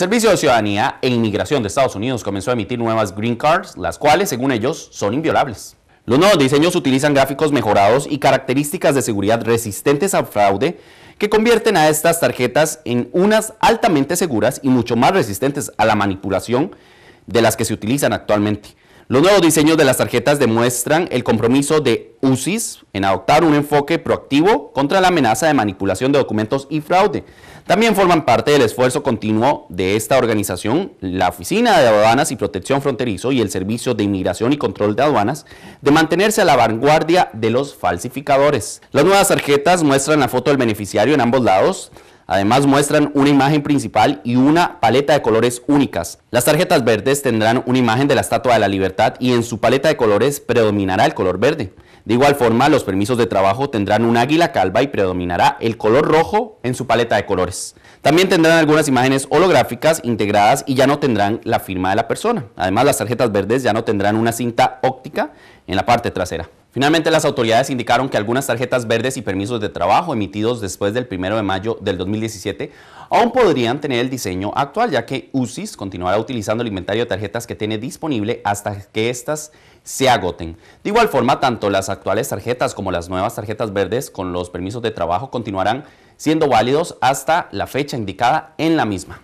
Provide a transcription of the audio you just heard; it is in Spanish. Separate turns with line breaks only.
El Servicio de Ciudadanía e Inmigración de Estados Unidos comenzó a emitir nuevas green cards, las cuales, según ellos, son inviolables. Los nuevos diseños utilizan gráficos mejorados y características de seguridad resistentes al fraude que convierten a estas tarjetas en unas altamente seguras y mucho más resistentes a la manipulación de las que se utilizan actualmente. Los nuevos diseños de las tarjetas demuestran el compromiso de UCIS en adoptar un enfoque proactivo contra la amenaza de manipulación de documentos y fraude. También forman parte del esfuerzo continuo de esta organización, la Oficina de Aduanas y Protección Fronterizo y el Servicio de Inmigración y Control de Aduanas, de mantenerse a la vanguardia de los falsificadores. Las nuevas tarjetas muestran la foto del beneficiario en ambos lados, Además muestran una imagen principal y una paleta de colores únicas. Las tarjetas verdes tendrán una imagen de la Estatua de la Libertad y en su paleta de colores predominará el color verde. De igual forma, los permisos de trabajo tendrán un águila calva y predominará el color rojo en su paleta de colores. También tendrán algunas imágenes holográficas integradas y ya no tendrán la firma de la persona. Además, las tarjetas verdes ya no tendrán una cinta óptica en la parte trasera. Finalmente, las autoridades indicaron que algunas tarjetas verdes y permisos de trabajo emitidos después del 1 de mayo del 2017 aún podrían tener el diseño actual, ya que UCIS continuará utilizando el inventario de tarjetas que tiene disponible hasta que éstas se agoten. De igual forma, tanto las actuales tarjetas como las nuevas tarjetas verdes con los permisos de trabajo continuarán siendo válidos hasta la fecha indicada en la misma.